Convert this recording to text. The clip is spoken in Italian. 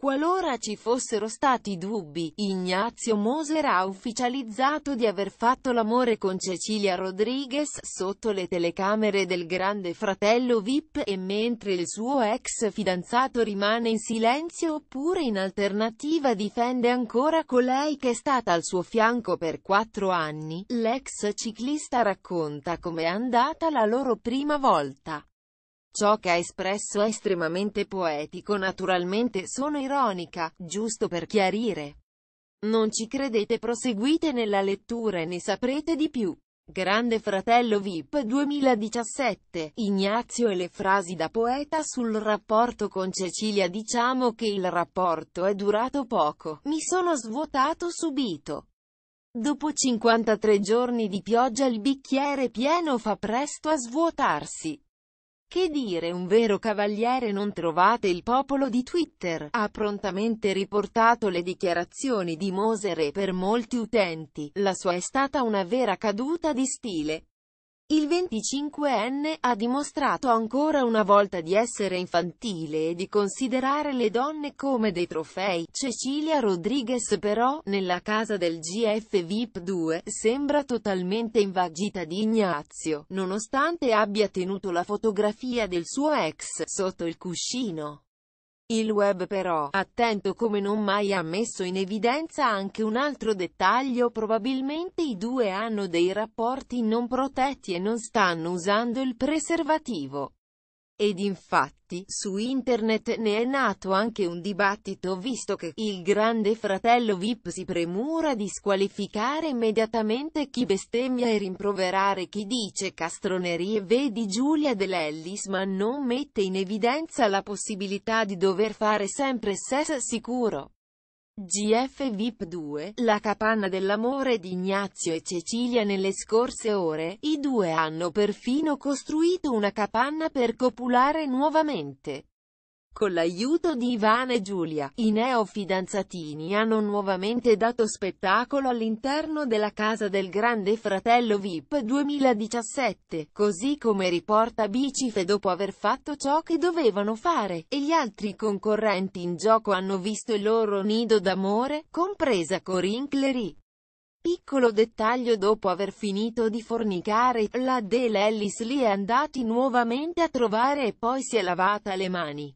Qualora ci fossero stati dubbi, Ignazio Moser ha ufficializzato di aver fatto l'amore con Cecilia Rodriguez sotto le telecamere del grande fratello VIP e mentre il suo ex fidanzato rimane in silenzio oppure in alternativa difende ancora colei che è stata al suo fianco per quattro anni, l'ex ciclista racconta com'è andata la loro prima volta. Ciò che ha espresso è estremamente poetico naturalmente sono ironica, giusto per chiarire. Non ci credete proseguite nella lettura e ne saprete di più. Grande Fratello VIP 2017, Ignazio e le frasi da poeta sul rapporto con Cecilia Diciamo che il rapporto è durato poco, mi sono svuotato subito. Dopo 53 giorni di pioggia il bicchiere pieno fa presto a svuotarsi. Che dire un vero cavaliere non trovate il popolo di Twitter, ha prontamente riportato le dichiarazioni di Moser e per molti utenti, la sua è stata una vera caduta di stile. Il 25enne ha dimostrato ancora una volta di essere infantile e di considerare le donne come dei trofei. Cecilia Rodriguez però, nella casa del GF VIP 2, sembra totalmente invagita di Ignazio, nonostante abbia tenuto la fotografia del suo ex, sotto il cuscino. Il web però, attento come non mai ha messo in evidenza anche un altro dettaglio probabilmente i due hanno dei rapporti non protetti e non stanno usando il preservativo. Ed infatti, su internet ne è nato anche un dibattito visto che il grande fratello VIP si premura di squalificare immediatamente chi bestemmia e rimproverare chi dice castronerie. Vedi Giulia Dell'Ellis ma non mette in evidenza la possibilità di dover fare sempre sesso sicuro. GF VIP 2, La capanna dell'amore di Ignazio e Cecilia Nelle scorse ore, i due hanno perfino costruito una capanna per copulare nuovamente. Con l'aiuto di Ivana e Giulia, i neofidanzatini hanno nuovamente dato spettacolo all'interno della casa del Grande Fratello VIP 2017, così come riporta Bicife dopo aver fatto ciò che dovevano fare, e gli altri concorrenti in gioco hanno visto il loro nido d'amore, compresa Corinne Clery. Piccolo dettaglio dopo aver finito di fornicare, la Dale Ellis li è andati nuovamente a trovare e poi si è lavata le mani.